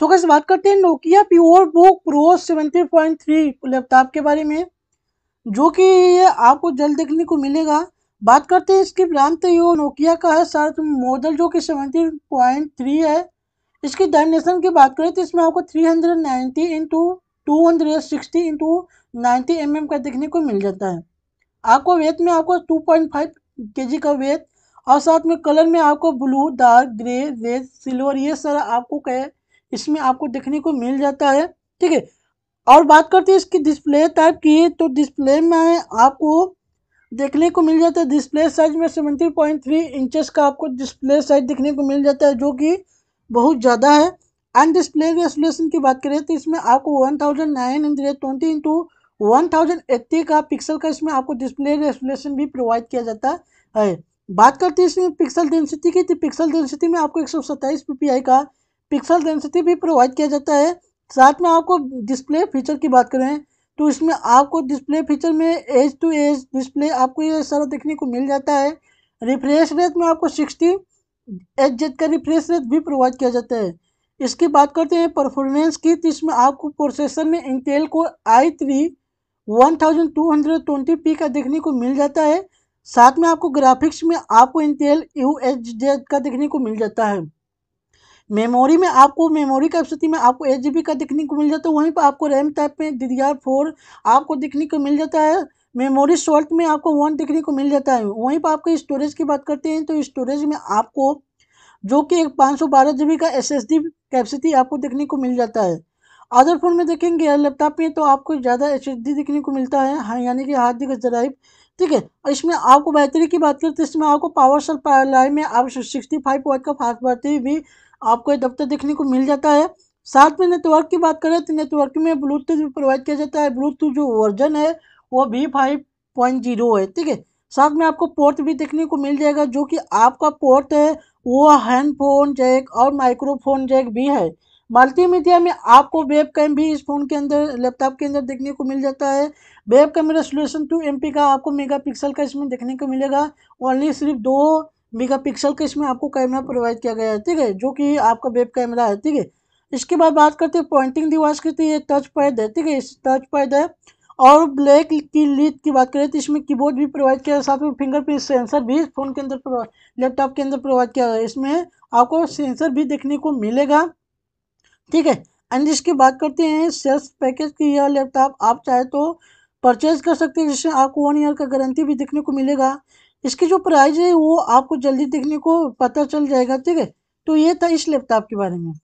सो कैसे बात करते हैं Nokia pure book pro seventy point three laptop के बारे में जो कि आपको जल्द देखने को मिलेगा बात करते हैं इसकी ब्रांड तो ये नोकिया का है सर मॉडल जो कि सेवेंटी पॉइंट थ्री है इसकी डायमेंशन की बात करें तो इसमें आपको three hundred ninety into two hundred sixty into ninety M M का देखने को मिल जाता है आपको वेट में आपको टू पॉइंट फाइव के जी का वेट और साथ में कलर में आपको blue dark grey red silver ये सारा आपको इसमें आपको देखने को मिल जाता है ठीक है और बात करते हैं इसकी डिस्प्ले टाइप की तो डिस्प्ले में आपको देखने को मिल जाता है डिस्प्ले साइज में सेवेंटी पॉइंट थ्री इंचज़ का आपको डिस्प्ले साइज देखने को मिल जाता है जो कि बहुत ज़्यादा है एंड डिस्प्ले रेसोलेशन की बात करें तो इसमें आपको one thousand nine hundred twenty into one thousand eighty का पिक्सल का इसमें आपको डिस्प्ले रेसोलेशन भी प्रोवाइड किया जाता है बात करते हैं इसमें पिक्सल डेंसिटी की तो पिक्सल डेंसिटी में आपको एक सौ सत्ताईस पी का पिक्सल डेंसिटी भी प्रोवाइड किया जाता है साथ में आपको डिस्प्ले फीचर की बात करें तो इसमें आपको डिस्प्ले फीचर में एज टू एज डिस्प्ले आपको ये सारा देखने को मिल जाता है रिफ्रेश रेट में आपको सिक्सटी एच जेड का रिफ्रेश रेट भी प्रोवाइड किया जाता है इसकी बात करते हैं परफॉर्मेंस की तो इसमें आपको प्रोसेसर में इंटेल को I three one thousand two hundred twenty P का देखने को मिल जाता है साथ में आपको ग्राफिक्स में आपको इंटेल यू एच जेड का देखने को मिल जाता है मेमोरी में आपको मेमोरी कैपेसिटी में आपको एट जी का देखने को मिल जाता है वहीं पर आपको रैम टाइप में डी आपको देखने को मिल जाता है मेमोरी शॉर्ट में आपको वन देखने को मिल जाता है वहीं पर आपके स्टोरेज की बात करते हैं तो स्टोरेज में आपको जो कि एक पाँच सौ बारह जी बी का एस एस डी कैपेसिटी आपको देखने को मिल जाता है अदर फोन में देखेंगे लैपटॉप में तो आपको ज़्यादा एच एस डी देखने को मिलता है हाँ यानी कि हार्ड डिस्क ड्राइव ठीक है और इसमें आपको बेहतरी की बात करते तो इसमें आपको पावर सप्लाई में आप सिक्सटी फाइव वाट का फास्ट बैटरी भी आपको दफ्तर देखने को मिल जाता है साथ में नेटवर्क की बात करें तो नेटवर्क में ब्लूटूथ भी प्रोवाइड किया जाता है ब्लूटूथ जो वर्जन है वो भी फाइव पॉइंट जीरो है ठीक है साथ में आपको पोर्ट भी देखने को मिल जाएगा जो कि आपका पोर्ट है वो हैंडफोन जैक और माइक्रोफोन जैक भी है मल्टीमीडिया में आपको वेब कैम भी इस फ़ोन के अंदर लैपटॉप के अंदर देखने को मिल जाता है webcam resolution two M का आपको मेगापिक्सल का इसमें देखने को मिलेगा ओनली सिर्फ दो मेगापिक्सल का इसमें आपको कैमरा प्रोवाइड किया गया है ठीक है जो कि आपका वेब कैमरा है ठीक है इसके बाद बात करते हैं पॉइंटिंग डिवाइस की तो ये टच पैड है ठीक है इस टच पैड है और ब्लैक की लीड की बात करें तो इसमें कीबोर्ड भी प्रोवाइड किया है साथ में फिंगरप्रिंट सेंसर भी फ़ोन के अंदर लैपटॉप के अंदर प्रोवाइड किया गया है इसमें आपको सेंसर भी देखने को मिलेगा ठीक है एंड इसकी बात करते हैं सेल्स पैकेज की यह लैपटॉप आप चाहे तो परचेज कर सकते हैं जिससे आपको वन ईयर का गारंटी भी देखने को मिलेगा इसकी जो प्राइस है वो आपको जल्दी देखने को पता चल जाएगा ठीक है तो ये था इस लैपटॉप के बारे में